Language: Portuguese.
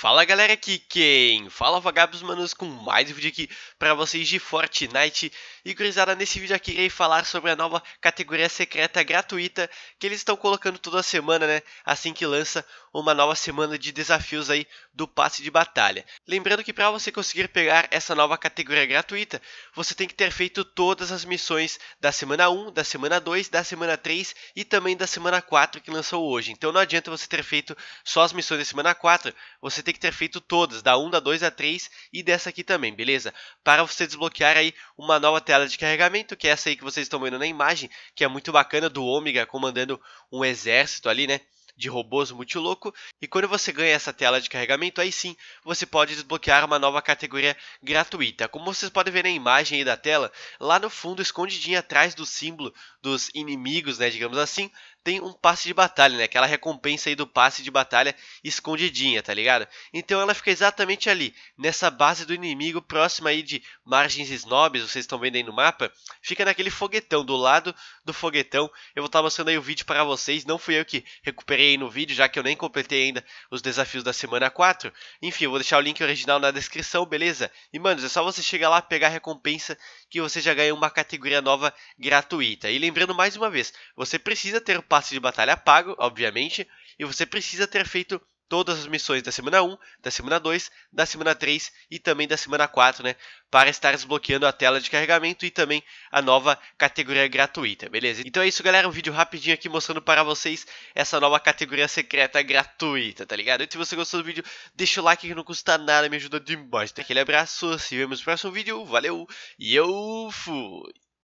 Fala galera aqui quem? Fala vagabos manos com mais um vídeo aqui para vocês de Fortnite E gurizada, nesse vídeo aqui irei falar sobre a nova categoria secreta gratuita Que eles estão colocando toda semana né, assim que lança uma nova semana de desafios aí do passe de batalha Lembrando que para você conseguir pegar essa nova categoria gratuita Você tem que ter feito todas as missões da semana 1, da semana 2, da semana 3 e também da semana 4 que lançou hoje Então não adianta você ter feito só as missões da semana 4 Você tem ter que ter feito todas, da 1, da 2, da 3 e dessa aqui também, beleza? Para você desbloquear aí uma nova tela de carregamento, que é essa aí que vocês estão vendo na imagem, que é muito bacana, do Ômega comandando um exército ali, né? de robôs multiloco, e quando você ganha essa tela de carregamento, aí sim você pode desbloquear uma nova categoria gratuita. Como vocês podem ver na imagem aí da tela, lá no fundo, escondidinho atrás do símbolo dos inimigos, né, digamos assim, tem um passe de batalha, né? Aquela recompensa aí do passe de batalha escondidinha, tá ligado? Então ela fica exatamente ali, nessa base do inimigo, próxima aí de margens snobs, vocês estão vendo aí no mapa. Fica naquele foguetão, do lado do foguetão. Eu vou estar tá mostrando aí o vídeo para vocês, não fui eu que recuperei aí no vídeo, já que eu nem completei ainda os desafios da semana 4. Enfim, eu vou deixar o link original na descrição, beleza? E, manos, é só você chegar lá, pegar a recompensa, que você já ganha uma categoria nova gratuita. E lembrando mais uma vez, você precisa ter o passe de batalha pago, obviamente, e você precisa ter feito todas as missões da semana 1, da semana 2, da semana 3 e também da semana 4, né? Para estar desbloqueando a tela de carregamento e também a nova categoria gratuita, beleza? Então é isso, galera. Um vídeo rapidinho aqui mostrando para vocês essa nova categoria secreta gratuita, tá ligado? E se você gostou do vídeo, deixa o like que não custa nada, me ajuda demais. Aquele abraço, se vemos no próximo vídeo, valeu e eu fui!